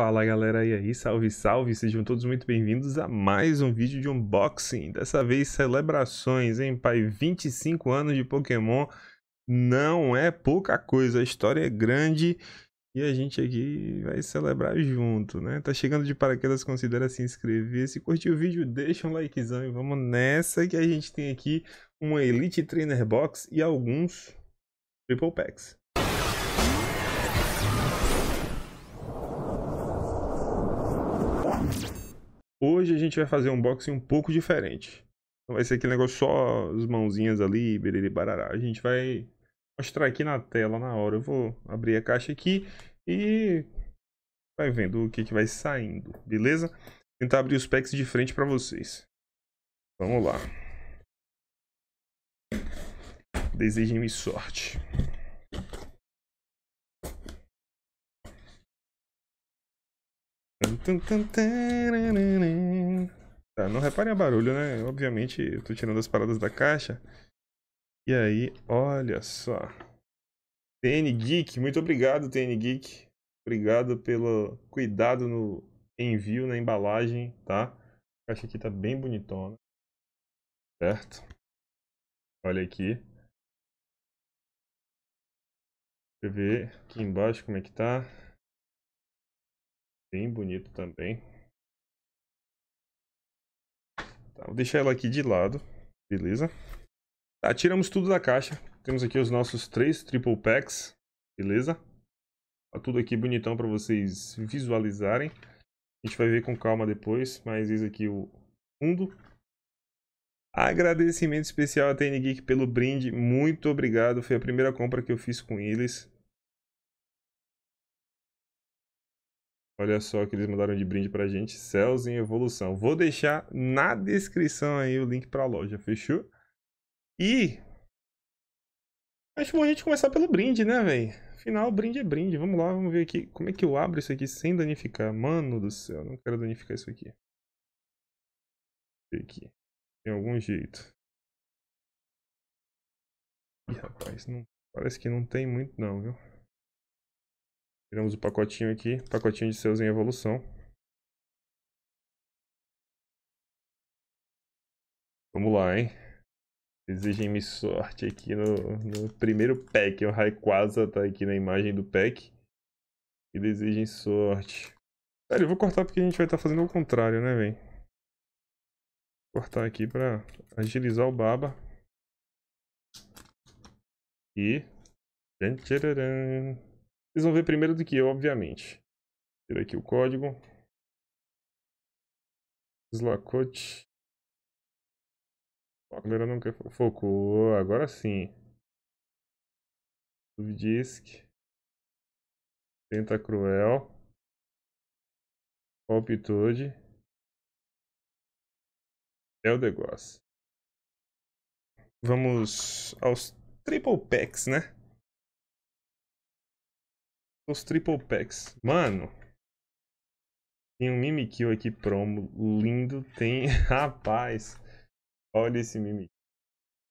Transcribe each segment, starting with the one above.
Fala galera, e aí? Salve, salve! Sejam todos muito bem-vindos a mais um vídeo de unboxing. Dessa vez, celebrações, hein, pai? 25 anos de Pokémon não é pouca coisa, a história é grande e a gente aqui vai celebrar junto, né? Tá chegando de paraquedas, considera se inscrever. Se curtiu o vídeo, deixa um likezão e vamos nessa que a gente tem aqui uma Elite Trainer Box e alguns Triple Packs. Hoje a gente vai fazer um unboxing um pouco diferente. Não vai ser aquele negócio só as mãozinhas ali, berere barará. A gente vai mostrar aqui na tela na hora. Eu vou abrir a caixa aqui e vai vendo o que, que vai saindo, beleza? Tentar abrir os packs de frente para vocês. Vamos lá. Desejem-me sorte. Tá, não reparem o barulho, né? Obviamente, eu tô tirando as paradas da caixa. E aí, olha só. TN Geek, muito obrigado, TN Geek. Obrigado pelo cuidado no envio, na embalagem, tá? A caixa aqui tá bem bonitona. Certo? Olha aqui. Deixa eu ver aqui embaixo como é que tá. Bem bonito também. Tá, vou deixar ela aqui de lado. Beleza. Tá, tiramos tudo da caixa. Temos aqui os nossos três triple packs. Beleza. Tá tudo aqui bonitão para vocês visualizarem. A gente vai ver com calma depois, mas eis aqui o fundo. Agradecimento especial à TN Geek pelo brinde, muito obrigado. Foi a primeira compra que eu fiz com eles. Olha só o que eles mandaram de brinde pra gente, Céus em Evolução. Vou deixar na descrição aí o link pra loja, fechou? E acho bom a gente começar pelo brinde, né, velho? Afinal, brinde é brinde. Vamos lá, vamos ver aqui como é que eu abro isso aqui sem danificar. Mano do céu, não quero danificar isso aqui. Aqui. Tem algum jeito. Ih, rapaz, não... parece que não tem muito não, viu? Tiramos o pacotinho aqui, pacotinho de seus em evolução. Vamos lá, hein? Exigem-me sorte aqui no, no, primeiro pack. O Raikwaza tá aqui na imagem do pack. E exigem sorte. Sério, eu vou cortar porque a gente vai estar tá fazendo o contrário, né, velho? Cortar aqui pra agilizar o baba. E... Tcharam! Vocês vão ver primeiro do que eu, obviamente. Vou tirar aqui o código. Slacot. A galera não quer... Focou, agora sim. Subdisk. Tenta cruel. Palpitude. É o negócio. Vamos aos triple packs, né? Os triple packs. Mano. Tem um Mimikyu aqui promo. Lindo. Tem. Rapaz. Olha esse Mimikyu.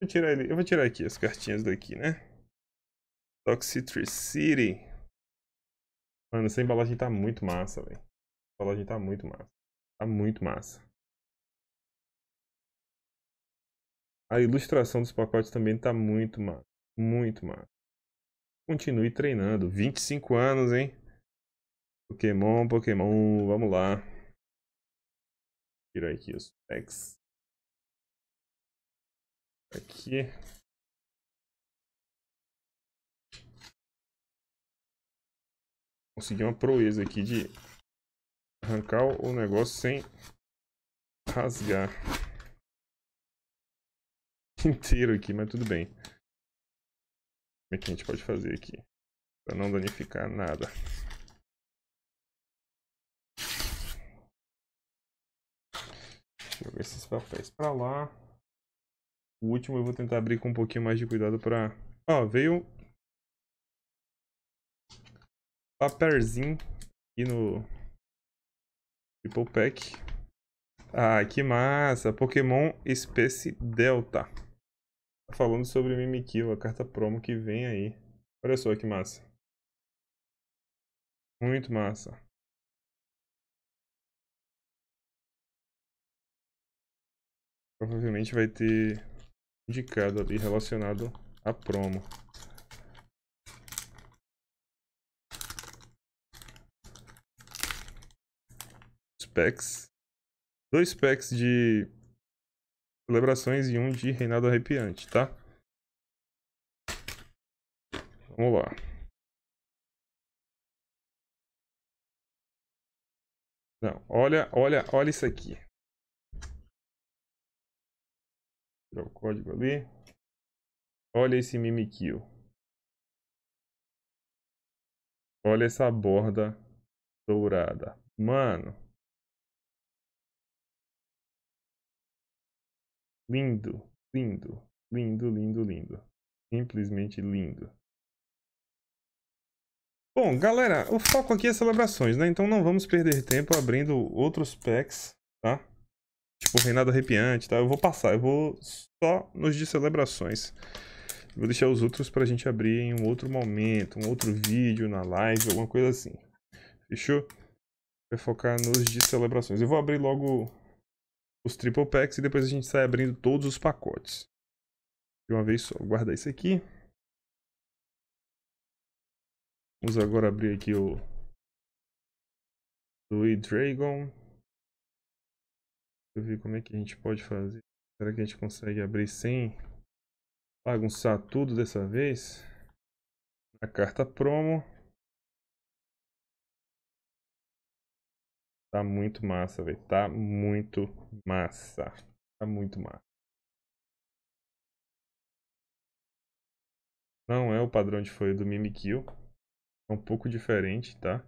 Vou tirar ele. Eu vou tirar aqui as cartinhas daqui, né? city Mano, essa embalagem tá muito massa, velho. A embalagem tá muito massa. Tá muito massa. A ilustração dos pacotes também tá muito massa. Muito massa. Continue treinando. 25 anos, hein? Pokémon, Pokémon, vamos lá. Tira aqui os packs. Aqui. Consegui uma proeza aqui de arrancar o negócio sem rasgar inteiro aqui, mas tudo bem. Como é que a gente pode fazer aqui? Pra não danificar nada. ver esses papéis pra lá. O último eu vou tentar abrir com um pouquinho mais de cuidado pra... Ó, ah, veio... Paperzinho aqui no... People Pack. Ah, que massa! Pokémon Espécie Delta falando sobre Mimikyu, a carta promo que vem aí. Olha só que massa. Muito massa. Provavelmente vai ter indicado ali relacionado a promo. Specs. Dois packs de Celebrações e um de Reinado Arrepiante, tá? Vamos lá. Não, olha, olha, olha isso aqui. Tirar o código ali. Olha esse Mimikyu. Olha essa borda dourada. Mano. Lindo, lindo, lindo, lindo, lindo. Simplesmente lindo. Bom, galera, o foco aqui é celebrações, né? Então não vamos perder tempo abrindo outros packs, tá? Tipo, Reinado Arrepiante, tá? Eu vou passar, eu vou só nos de celebrações. Vou deixar os outros pra gente abrir em um outro momento, um outro vídeo, na live, alguma coisa assim. Fechou? Vou focar nos de celebrações. Eu vou abrir logo os triple packs e depois a gente sai abrindo todos os pacotes. De uma vez só, Vou guardar isso aqui. Vamos agora abrir aqui o do E-Dragon. Deixa eu ver como é que a gente pode fazer. Será que a gente consegue abrir sem bagunçar tudo dessa vez? A carta promo. Tá muito massa, velho. Tá muito massa. Tá muito massa. Não é o padrão de folha do Mimikyu. É um pouco diferente, tá?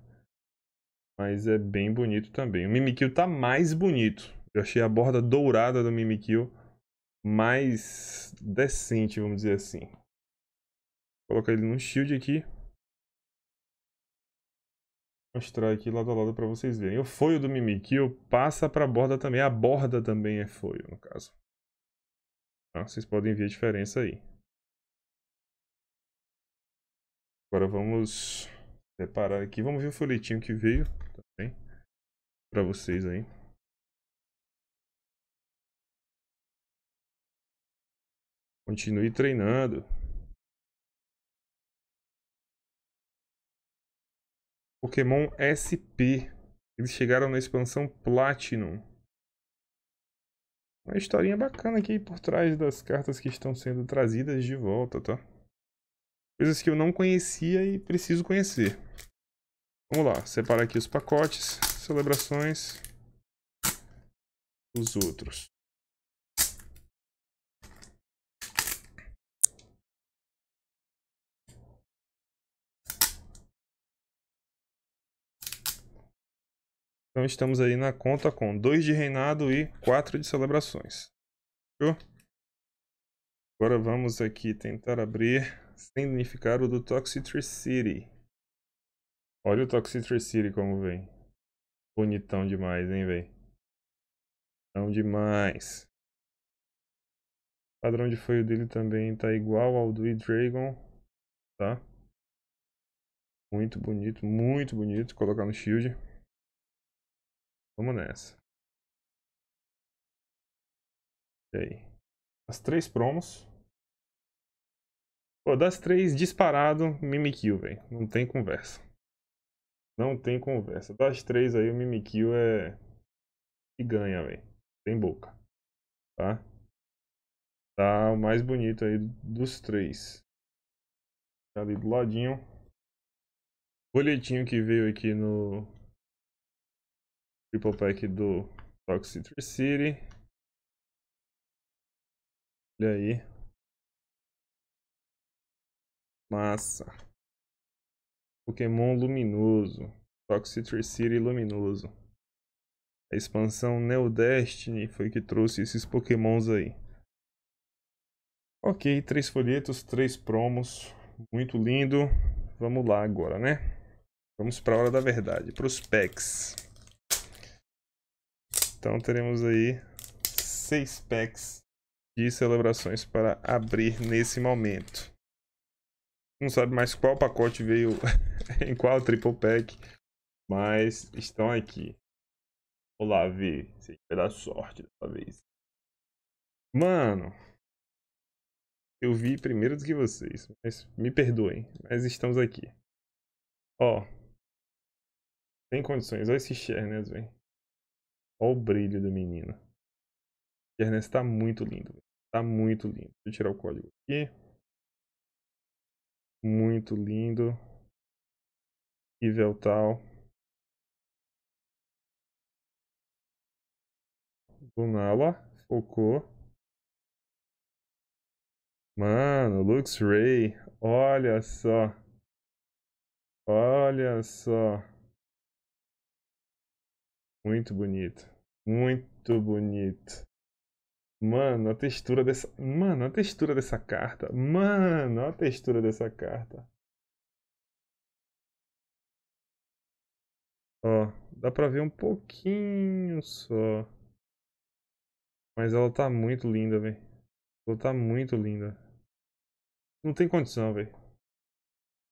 Mas é bem bonito também. O Mimikyu tá mais bonito. Eu achei a borda dourada do Mimikyu mais decente, vamos dizer assim. Vou colocar ele no shield aqui mostrar aqui lado a lado para vocês verem. O foil do Mimikyu passa para a borda também. A borda também é foil, no caso. Tá? Vocês podem ver a diferença aí. Agora vamos separar aqui. Vamos ver o folhetinho que veio também para vocês aí. Continue treinando. Pokémon SP. Eles chegaram na expansão Platinum. Uma historinha bacana aqui por trás das cartas que estão sendo trazidas de volta, tá? Coisas que eu não conhecia e preciso conhecer. Vamos lá, separar aqui os pacotes, celebrações, os outros. Então estamos aí na conta com 2 de reinado e 4 de celebrações. Fechou? Agora vamos aqui tentar abrir sem danificar o do City. Olha o City como vem. Bonitão demais, hein, velho? Bonitão demais. O padrão de feio dele também tá igual ao do E-Dragon, tá? Muito bonito, muito bonito. colocar no shield. Vamos nessa. E aí? As três promos. Pô, das três, disparado, Mimikyu, velho. Não tem conversa. Não tem conversa. Das três aí, o Mimikyu é... E ganha, velho. Tem boca. Tá? Tá o mais bonito aí dos três. Tá ali do ladinho. Boletinho que veio aqui no, Triple pack do Toxic City. Olha aí. Massa. Pokémon Luminoso. Toxic City Luminoso. A expansão Neo Destiny foi que trouxe esses pokémons aí. Ok, três folhetos, três promos. Muito lindo. Vamos lá agora, né? Vamos para a hora da verdade. packs. Então teremos aí seis packs de celebrações para abrir nesse momento. Não sabe mais qual pacote veio em qual triple pack, mas estão aqui. Olá lá ver vai dar sorte dessa vez. Mano, eu vi primeiro do que vocês, mas me perdoem, mas estamos aqui. Ó, tem condições, olha esse share, né, velho? Olha o brilho do menino. O Ernesto está muito lindo. Está muito lindo. Deixa eu tirar o código aqui. Muito lindo. Nível tal. Lunala focou. Mano, Luxray. Ray. Olha só. Olha só. Muito bonito. Muito bonito. Mano, a textura dessa. Mano, a textura dessa carta. Mano, a textura dessa carta. Ó, dá pra ver um pouquinho só. Mas ela tá muito linda, velho. Ela tá muito linda. Não tem condição, velho.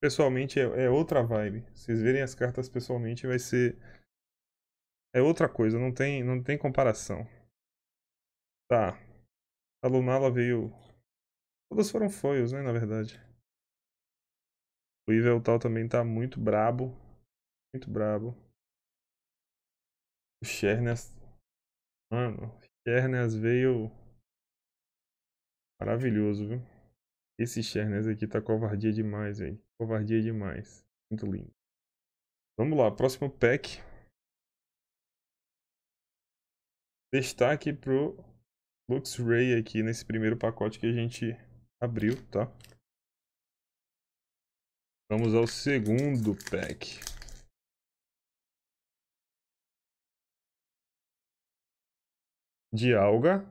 Pessoalmente é, é outra vibe. Vocês verem as cartas pessoalmente vai ser é outra coisa, não tem, não tem comparação. Tá. A Lunala veio. Todas foram foils, né, na verdade. O Iveltal também tá muito brabo. Muito brabo. O Shernes, Mano, Shernes veio. Maravilhoso, viu? Esse Shernes aqui tá covardia demais, velho. Covardia demais. Muito lindo. Vamos lá, próximo pack. destaque pro Luxray aqui nesse primeiro pacote que a gente abriu, tá? Vamos ao segundo pack. De alga.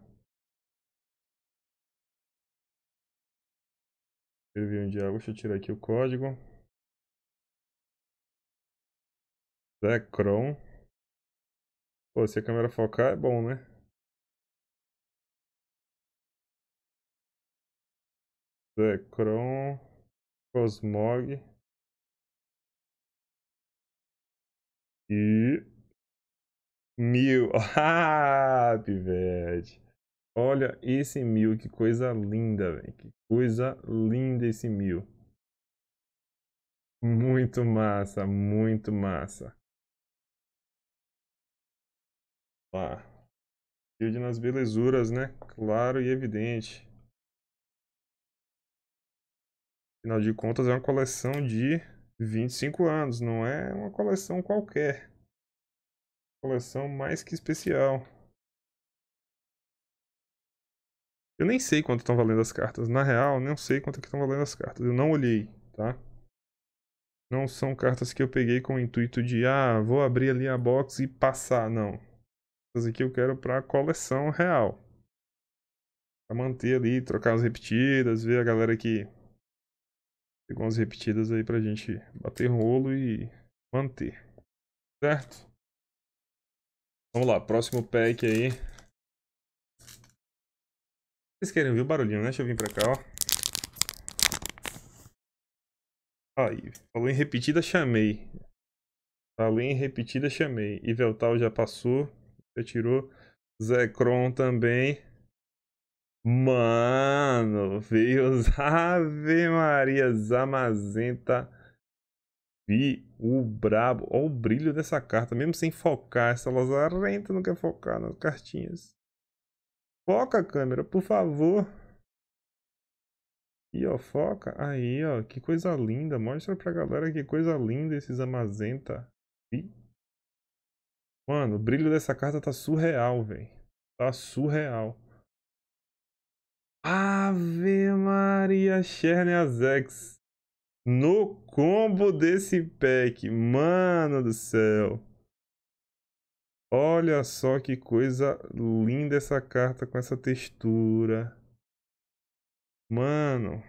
Escrevi um de alga, deixa eu tirar aqui o código. Zekron. Pô, se a câmera focar é bom, né? Decron, Cosmog e Mil. Ah, pivete. Olha esse Mil, que coisa linda, velho. Que coisa linda esse Mil. Muito massa, muito massa. Opa! nas belezuras, né? Claro e evidente. Afinal de contas, é uma coleção de 25 anos, não é uma coleção qualquer. Coleção mais que especial. Eu nem sei quanto estão valendo as cartas. Na real, não sei quanto é estão valendo as cartas. Eu não olhei, tá? Não são cartas que eu peguei com o intuito de, ah, vou abrir ali a box e passar, não. Essas aqui eu quero para coleção real. Pra manter ali, trocar as repetidas, ver a galera que pegou as repetidas aí pra gente bater rolo e manter. Certo? Vamos lá, próximo pack aí. Vocês querem ver o barulhinho, né? Deixa eu vir pra cá, ó. Aí, falou em repetida, chamei. Falei em repetida, chamei. Iveltal já passou. Já tirou. Zé também. Mano, veio Ave Maria Zamazenta. Vi o brabo. Olha o brilho dessa carta. Mesmo sem focar, essa lazarenta não quer focar nas cartinhas. Foca, câmera, por favor. E ó, foca. Aí, ó, que coisa linda. Mostra pra galera que coisa linda esses amazenta. Vi Mano, o brilho dessa carta tá surreal, velho. Tá surreal. Ave Maria Azex. No combo desse pack. Mano do céu. Olha só que coisa linda essa carta com essa textura. Mano.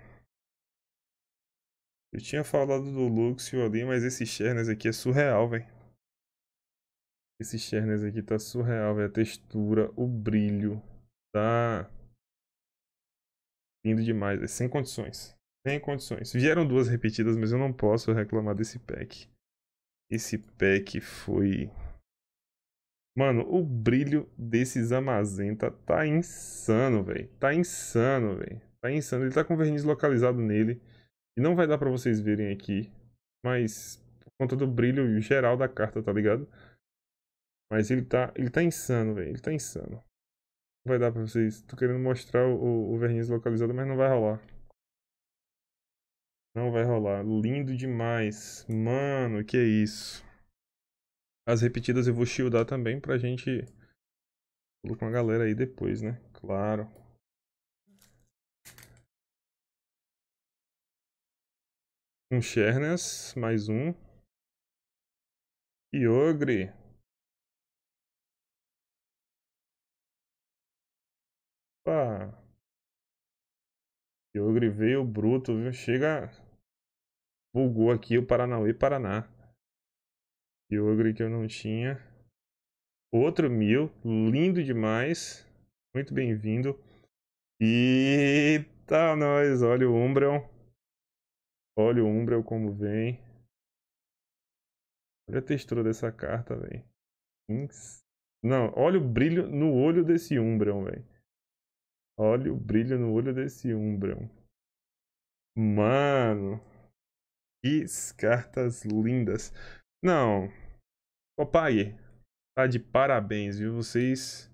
Eu tinha falado do Luxio ali, mas esse Chernes aqui é surreal, velho. Esse Chernes aqui tá surreal, velho. A textura, o brilho. Tá lindo demais, sem condições. Sem condições. Vieram duas repetidas, mas eu não posso reclamar desse pack. Esse pack foi... Mano, o brilho desses Amazenta tá, tá insano, velho. Tá insano, velho. Tá insano. Ele tá com verniz localizado nele. E não vai dar pra vocês verem aqui. Mas por conta do brilho geral da carta, tá ligado? Mas ele tá, ele tá insano, velho. Ele tá insano. Não vai dar pra vocês. Tô querendo mostrar o, o verniz localizado, mas não vai rolar. Não vai rolar. Lindo demais. Mano, que é isso. As repetidas eu vou shieldar também pra gente... Colocar uma galera aí depois, né? Claro. Um Sherness, mais um. Yogre. Opa! grivei veio bruto, viu? Chega. Bugou aqui o Paranauê Paraná. Yogri que eu não tinha. Outro mil, lindo demais. Muito bem-vindo. E tá nós, olha o Umbreon. Olha o Umbreon como vem. Olha a textura dessa carta, velho. Não, olha o brilho no olho desse Umbreon, velho. Olha o brilho no olho desse Umbrão. Mano. Que cartas lindas. Não. Papai, tá de parabéns, viu? Vocês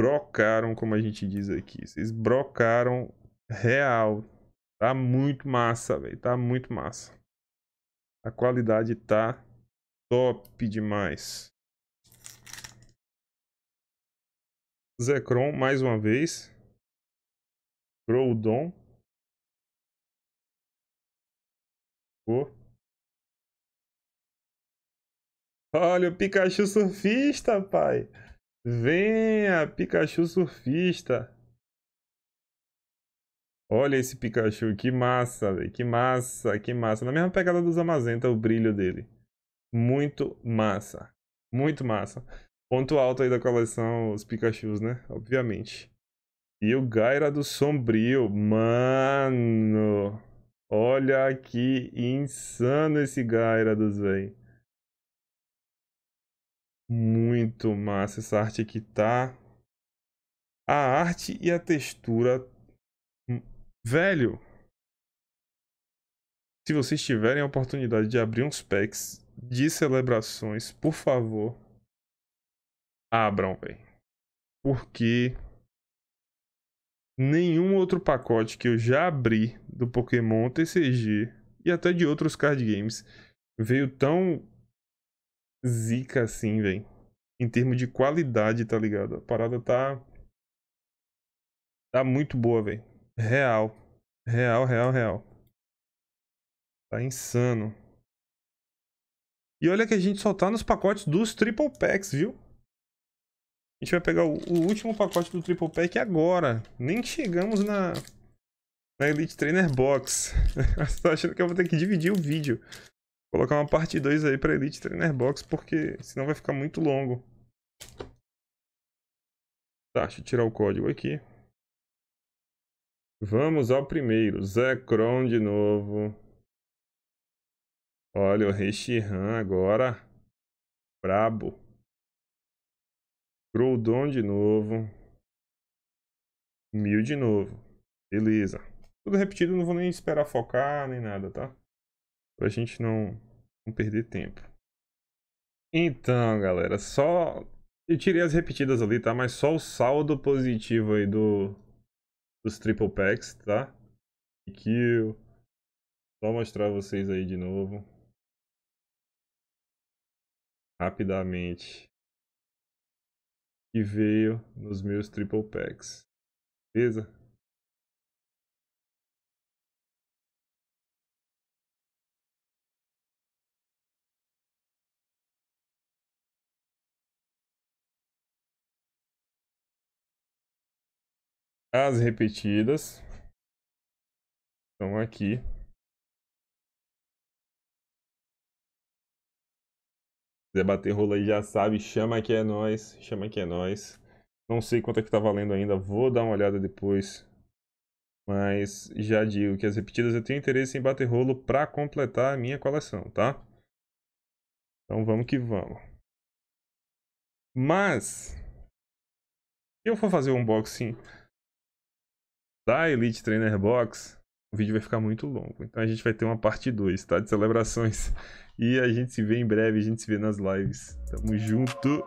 brocaram, como a gente diz aqui. Vocês brocaram real. Tá muito massa, velho. Tá muito massa. A qualidade tá top demais. Zekrom mais uma vez. Groudon. Oh. Olha o Pikachu surfista, pai. Venha, Pikachu surfista. Olha esse Pikachu, que massa, velho. que massa, que massa. Na mesma pegada dos Amazenta, o brilho dele. Muito massa, muito massa. Ponto alto aí da coleção, os Pikachus, né? Obviamente. E o Gaira do Sombrio, mano. Olha que insano esse Gaira dos véi. Muito massa essa arte aqui tá. A arte e a textura. Hum, velho. Se vocês tiverem a oportunidade de abrir uns packs de celebrações, por favor, abram, velho. Porque nenhum outro pacote que eu já abri do Pokémon TCG e até de outros card games veio tão zica assim, velho. Em termos de qualidade, tá ligado? A parada tá. Tá muito boa, velho. Real. Real, real, real. Tá insano. E olha que a gente só tá nos pacotes dos Triple Packs, viu? A gente vai pegar o, o último pacote do Triple Pack agora. Nem chegamos na, na Elite Trainer Box. eu achando que eu vou ter que dividir o vídeo. colocar uma parte 2 aí pra Elite Trainer Box, porque senão vai ficar muito longo. Tá, deixa eu tirar o código aqui. Vamos ao primeiro. Zekron de novo. Olha o Reshihan agora. Brabo. Groudon de novo. Mil de novo. Beleza. Tudo repetido, não vou nem esperar focar nem nada, tá? Pra gente não, não perder tempo. Então, galera, só... Eu tirei as repetidas ali, tá? Mas só o saldo positivo aí do... dos triple packs, tá? Kill. Só mostrar vocês aí de novo. Rapidamente que veio nos meus triple packs. Beleza? As repetidas estão aqui. quiser bater rolo aí já sabe, chama que é nós, chama que é nós. Não sei quanto é que tá valendo ainda, vou dar uma olhada depois. Mas já digo que as repetidas eu tenho interesse em bater rolo para completar a minha coleção, tá? Então vamos que vamos. Mas se eu for fazer um unboxing da Elite Trainer Box, o vídeo vai ficar muito longo. Então a gente vai ter uma parte 2, tá? De celebrações e a gente se vê em breve, a gente se vê nas lives. Tamo junto!